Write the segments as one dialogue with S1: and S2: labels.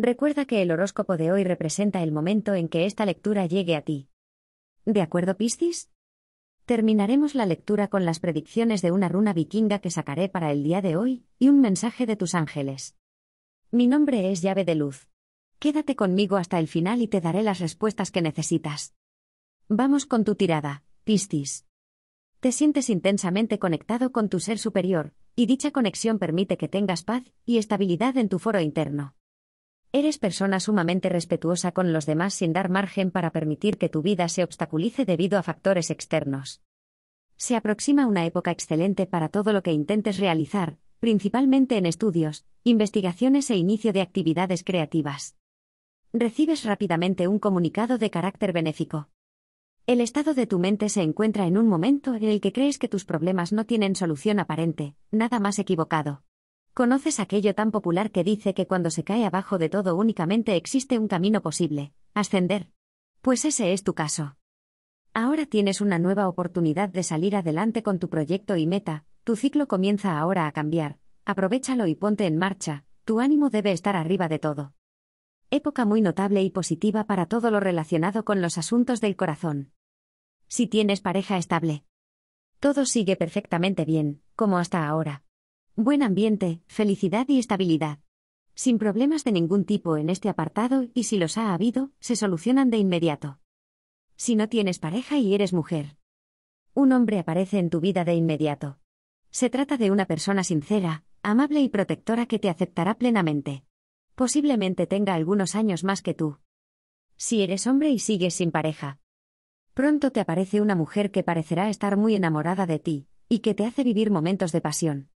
S1: Recuerda que el horóscopo de hoy representa el momento en que esta lectura llegue a ti. ¿De acuerdo, Piscis? Terminaremos la lectura con las predicciones de una runa vikinga que sacaré para el día de hoy, y un mensaje de tus ángeles. Mi nombre es llave de luz. Quédate conmigo hasta el final y te daré las respuestas que necesitas. Vamos con tu tirada, Piscis. Te sientes intensamente conectado con tu ser superior, y dicha conexión permite que tengas paz y estabilidad en tu foro interno. Eres persona sumamente respetuosa con los demás sin dar margen para permitir que tu vida se obstaculice debido a factores externos. Se aproxima una época excelente para todo lo que intentes realizar, principalmente en estudios, investigaciones e inicio de actividades creativas. Recibes rápidamente un comunicado de carácter benéfico. El estado de tu mente se encuentra en un momento en el que crees que tus problemas no tienen solución aparente, nada más equivocado. ¿Conoces aquello tan popular que dice que cuando se cae abajo de todo únicamente existe un camino posible, ascender? Pues ese es tu caso. Ahora tienes una nueva oportunidad de salir adelante con tu proyecto y meta, tu ciclo comienza ahora a cambiar, aprovechalo y ponte en marcha, tu ánimo debe estar arriba de todo. Época muy notable y positiva para todo lo relacionado con los asuntos del corazón. Si tienes pareja estable. Todo sigue perfectamente bien, como hasta ahora. Buen ambiente, felicidad y estabilidad. Sin problemas de ningún tipo en este apartado y si los ha habido, se solucionan de inmediato. Si no tienes pareja y eres mujer. Un hombre aparece en tu vida de inmediato. Se trata de una persona sincera, amable y protectora que te aceptará plenamente. Posiblemente tenga algunos años más que tú. Si eres hombre y sigues sin pareja. Pronto te aparece una mujer que parecerá estar muy enamorada de ti, y que te hace vivir momentos de pasión.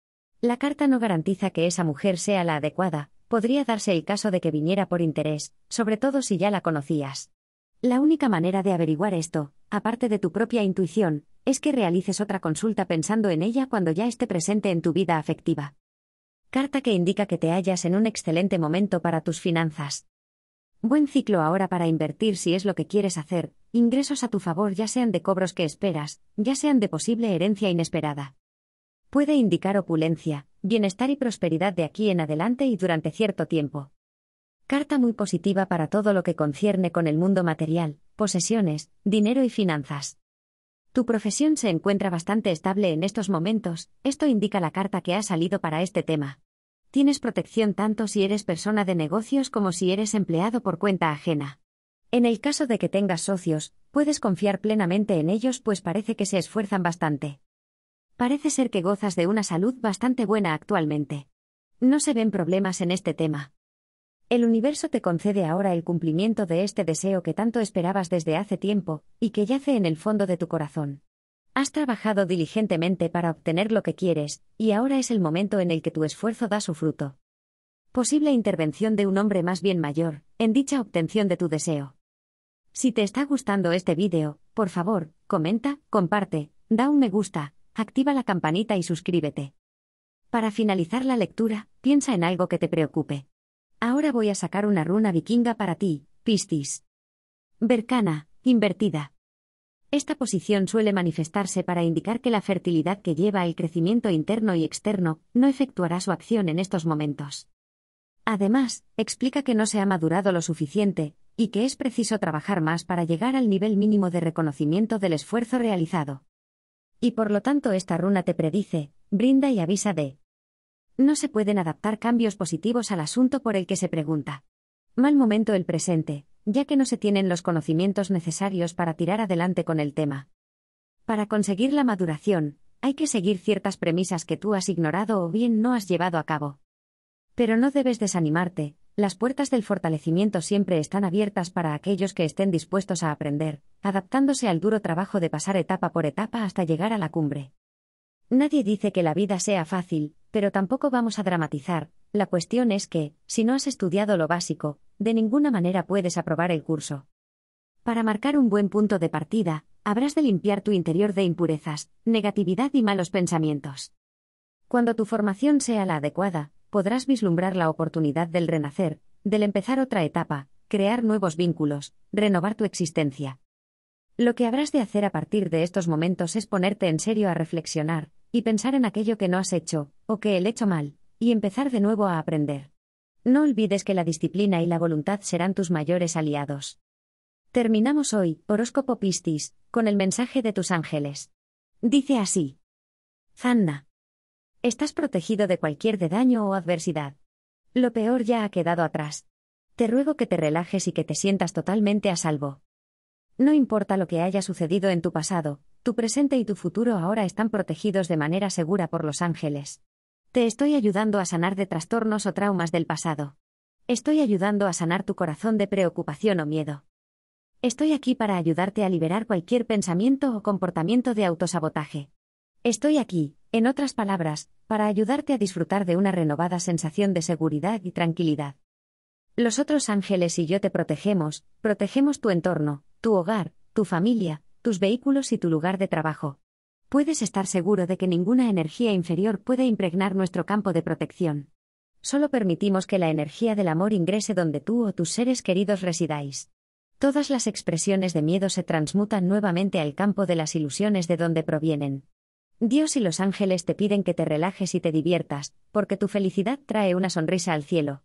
S1: La carta no garantiza que esa mujer sea la adecuada, podría darse el caso de que viniera por interés, sobre todo si ya la conocías. La única manera de averiguar esto, aparte de tu propia intuición, es que realices otra consulta pensando en ella cuando ya esté presente en tu vida afectiva. Carta que indica que te hallas en un excelente momento para tus finanzas. Buen ciclo ahora para invertir si es lo que quieres hacer, ingresos a tu favor ya sean de cobros que esperas, ya sean de posible herencia inesperada. Puede indicar opulencia, bienestar y prosperidad de aquí en adelante y durante cierto tiempo. Carta muy positiva para todo lo que concierne con el mundo material, posesiones, dinero y finanzas. Tu profesión se encuentra bastante estable en estos momentos, esto indica la carta que ha salido para este tema. Tienes protección tanto si eres persona de negocios como si eres empleado por cuenta ajena. En el caso de que tengas socios, puedes confiar plenamente en ellos pues parece que se esfuerzan bastante. Parece ser que gozas de una salud bastante buena actualmente. No se ven problemas en este tema. El universo te concede ahora el cumplimiento de este deseo que tanto esperabas desde hace tiempo, y que yace en el fondo de tu corazón. Has trabajado diligentemente para obtener lo que quieres, y ahora es el momento en el que tu esfuerzo da su fruto. Posible intervención de un hombre más bien mayor, en dicha obtención de tu deseo. Si te está gustando este vídeo, por favor, comenta, comparte, da un me gusta, activa la campanita y suscríbete. Para finalizar la lectura, piensa en algo que te preocupe. Ahora voy a sacar una runa vikinga para ti, Pistis. Vercana, invertida. Esta posición suele manifestarse para indicar que la fertilidad que lleva el crecimiento interno y externo no efectuará su acción en estos momentos. Además, explica que no se ha madurado lo suficiente, y que es preciso trabajar más para llegar al nivel mínimo de reconocimiento del esfuerzo realizado. Y por lo tanto esta runa te predice, brinda y avisa de. No se pueden adaptar cambios positivos al asunto por el que se pregunta. Mal momento el presente, ya que no se tienen los conocimientos necesarios para tirar adelante con el tema. Para conseguir la maduración, hay que seguir ciertas premisas que tú has ignorado o bien no has llevado a cabo. Pero no debes desanimarte, las puertas del fortalecimiento siempre están abiertas para aquellos que estén dispuestos a aprender, adaptándose al duro trabajo de pasar etapa por etapa hasta llegar a la cumbre. Nadie dice que la vida sea fácil, pero tampoco vamos a dramatizar, la cuestión es que, si no has estudiado lo básico, de ninguna manera puedes aprobar el curso. Para marcar un buen punto de partida, habrás de limpiar tu interior de impurezas, negatividad y malos pensamientos. Cuando tu formación sea la adecuada, podrás vislumbrar la oportunidad del renacer, del empezar otra etapa, crear nuevos vínculos, renovar tu existencia. Lo que habrás de hacer a partir de estos momentos es ponerte en serio a reflexionar, y pensar en aquello que no has hecho, o que el hecho mal, y empezar de nuevo a aprender. No olvides que la disciplina y la voluntad serán tus mayores aliados. Terminamos hoy, horóscopo pistis, con el mensaje de tus ángeles. Dice así. Zanna. Estás protegido de cualquier daño o adversidad. Lo peor ya ha quedado atrás. Te ruego que te relajes y que te sientas totalmente a salvo. No importa lo que haya sucedido en tu pasado, tu presente y tu futuro ahora están protegidos de manera segura por los ángeles. Te estoy ayudando a sanar de trastornos o traumas del pasado. Estoy ayudando a sanar tu corazón de preocupación o miedo. Estoy aquí para ayudarte a liberar cualquier pensamiento o comportamiento de autosabotaje. Estoy aquí, en otras palabras, para ayudarte a disfrutar de una renovada sensación de seguridad y tranquilidad. Los otros ángeles y yo te protegemos, protegemos tu entorno, tu hogar, tu familia, tus vehículos y tu lugar de trabajo. Puedes estar seguro de que ninguna energía inferior puede impregnar nuestro campo de protección. Solo permitimos que la energía del amor ingrese donde tú o tus seres queridos residáis. Todas las expresiones de miedo se transmutan nuevamente al campo de las ilusiones de donde provienen. Dios y los ángeles te piden que te relajes y te diviertas, porque tu felicidad trae una sonrisa al cielo.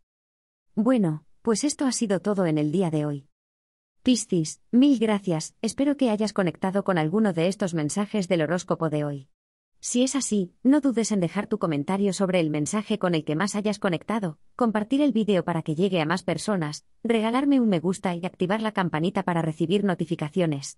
S1: Bueno, pues esto ha sido todo en el día de hoy. Piscis, mil gracias, espero que hayas conectado con alguno de estos mensajes del horóscopo de hoy. Si es así, no dudes en dejar tu comentario sobre el mensaje con el que más hayas conectado, compartir el vídeo para que llegue a más personas, regalarme un me gusta y activar la campanita para recibir notificaciones.